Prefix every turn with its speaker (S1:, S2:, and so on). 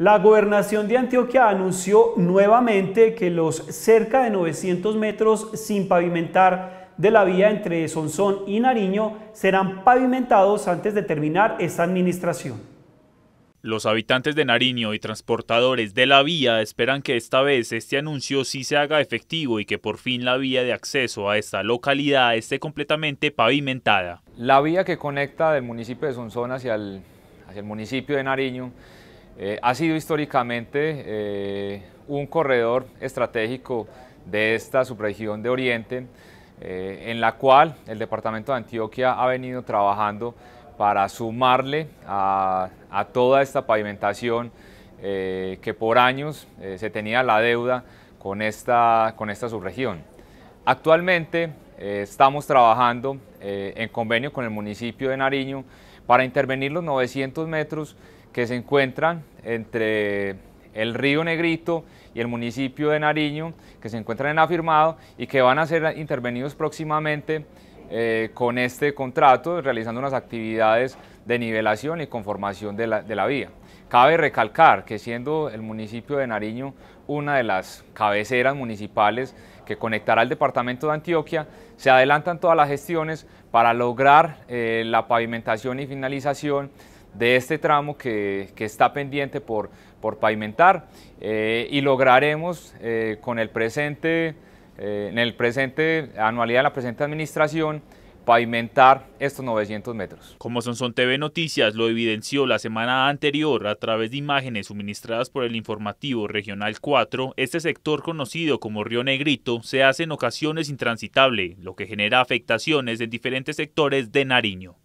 S1: La gobernación de Antioquia anunció nuevamente que los cerca de 900 metros sin pavimentar de la vía entre Sonsón y Nariño serán pavimentados antes de terminar esta administración.
S2: Los habitantes de Nariño y transportadores de la vía esperan que esta vez este anuncio sí se haga efectivo y que
S3: por fin la vía de acceso a esta localidad esté completamente pavimentada. La vía que conecta del municipio de Sonsón hacia hacia el municipio de Nariño eh, ha sido históricamente eh, un corredor estratégico de esta subregión de Oriente, eh, en la cual el Departamento de Antioquia ha venido trabajando para sumarle a, a toda esta pavimentación que por años se tenía la deuda con esta, con esta subregión. Actualmente eh, estamos trabajando eh, en convenio con el municipio de Nariño para intervenir los 900 metros que se encuentran entre el río Negrito y el municipio de Nariño, que se encuentran en afirmado y que van a ser intervenidos próximamente eh, con este contrato realizando unas actividades de nivelación y conformación de la, vía. Cabe recalcar que siendo el municipio de Nariño una de las cabeceras municipales que conectará al departamento de Antioquia, se adelantan todas las gestiones para lograr eh, la pavimentación y finalización de este tramo que, está pendiente por, por pavimentar eh, y lograremos con el presente eh, en el presente, anualidad de la presente administración, pavimentar estos 900 metros. Como Sonson TV Noticias lo evidenció la semana anterior a través de imágenes
S2: suministradas por el informativo Regional 4, este sector conocido como Río Negrito se hace en ocasiones intransitable, lo que genera afectaciones en diferentes sectores de Nariño.